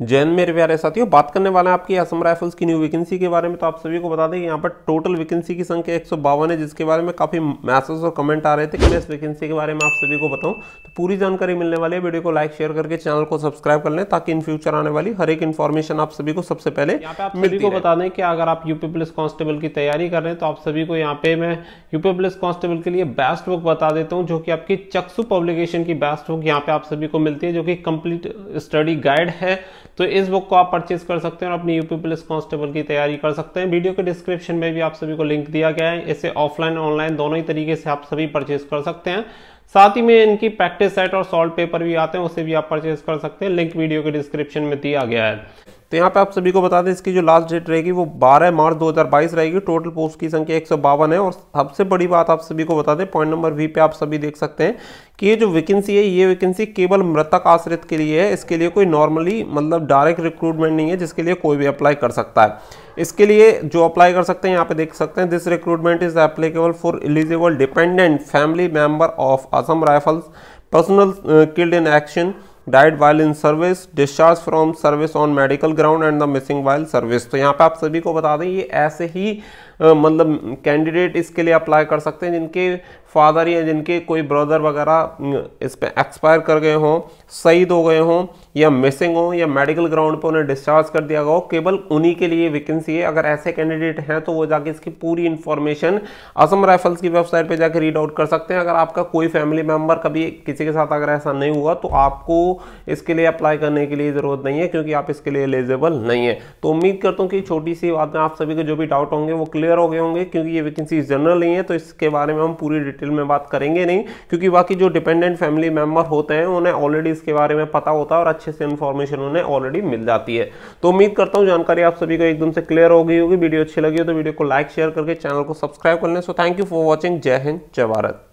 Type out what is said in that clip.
जैन मेरे प्यारे साथियों बात करने वाले हैं आपकी असम राइफल्स की न्यू वैकेंसी के बारे में तो आप सभी को बता दें यहाँ पर टोटल वैकेंसी की संख्या एक है जिसके बारे में काफ़ी मैसेज और कमेंट आ रहे थे कि मैं इस वैकेंसी के बारे में आप सभी को बताऊं तो पूरी जानकारी मिलने वाली है वीडियो को लाइक शेयर करके चैनल को सब्सक्राइब कर लें ताकि इन फ्यूचर आने वाली हर एक इन्फॉर्मेशन आप सभी को सबसे पहले आप को बता दें कि अगर आप यूपी पुलिस कांस्टेबल की तैयारी कर रहे हैं तो आप सभी को यहाँ पे मैं यूपी पुलिस कांस्टेबल के लिए बेस्ट बुक बता देता हूँ जो कि आपकी चक्सु पब्लिकेशन की बेस्ट बुक यहाँ पे आप सभी को मिलती है जो कि कंप्लीट स्टडी गाइड है तो इस बुक को आप परचेज कर सकते हैं और अपनी यूपी पुलिस कांस्टेबल की तैयारी कर सकते हैं वीडियो के डिस्क्रिप्शन में भी आप सभी को लिंक दिया गया है इसे ऑफलाइन ऑनलाइन दोनों ही तरीके से आप सभी परचेज कर सकते हैं साथ ही में इनकी प्रैक्टिस सेट और सॉल्ट पेपर भी आते हैं उसे भी आप परचेज कर सकते हैं लिंक वीडियो के डिस्क्रिप्शन में दिया गया है तो यहाँ पे आप सभी को बता दें इसकी जो लास्ट डेट रहेगी वो 12 मार्च 2022 रहेगी टोटल पोस्ट की संख्या एक है और सबसे बड़ी बात आप सभी को बता दें पॉइंट नंबर वी पे आप सभी देख सकते हैं कि ये जो वैकेंसी है ये वैकेंसी केवल मृतक आश्रित के लिए है इसके लिए कोई नॉर्मली मतलब डायरेक्ट रिक्रूटमेंट नहीं है जिसके लिए कोई भी अप्लाई कर सकता है इसके लिए जो अप्लाई कर सकते हैं यहाँ पे देख सकते हैं this recruitment is applicable for eligible dependent family member of Assam Rifles personnel killed in action died while in service discharge from service on medical ground and the missing while service तो यहाँ पे आप सभी को बता दें ये ऐसे ही मतलब कैंडिडेट इसके लिए अप्लाई कर सकते हैं जिनके फादर या जिनके कोई ब्रदर वगैरह इस पर एक्सपायर कर गए हों शहीद हो गए हों या मिसिंग हो या मेडिकल ग्राउंड पर उन्हें डिस्चार्ज कर दिया गया हो केवल उन्हीं के लिए वैकेंसी है अगर ऐसे कैंडिडेट हैं तो वो जाके इसकी पूरी इन्फॉर्मेशन असम राइफल्स की वेबसाइट पर जाकर रीड आउट कर सकते हैं अगर आपका कोई फैमिली मेम्बर कभी किसी के साथ अगर ऐसा नहीं हुआ तो आपको इसके लिए अप्लाई करने के लिए ज़रूरत नहीं है क्योंकि आप इसके लिए एलिजिबल नहीं है तो उम्मीद करता हूँ कि छोटी सी बात में आप सभी के जो भी डाउट होंगे वो क्लियर हो गए होंगे क्योंकि ये वैकेंसी जनरल नहीं है तो इसके बारे में हम पूरी डिटेल में बात करेंगे नहीं क्योंकि बाकी जो डिपेंडेंट फैमिली मेंबर होते हैं उन्हें ऑलरेडी इसके बारे में पता होता है और अच्छे से इन्फॉर्मेशन उन्हें ऑलरेडी मिल जाती है तो उम्मीद करता हूँ जानकारी आप सभी को एकदम से क्लियर हो गई होगी वीडियो अच्छी लगी हो तो वीडियो को लाइक शेयर करके चैनल को सब्सक्राइब कर लें so thank you for watching जय हिंद जय भारत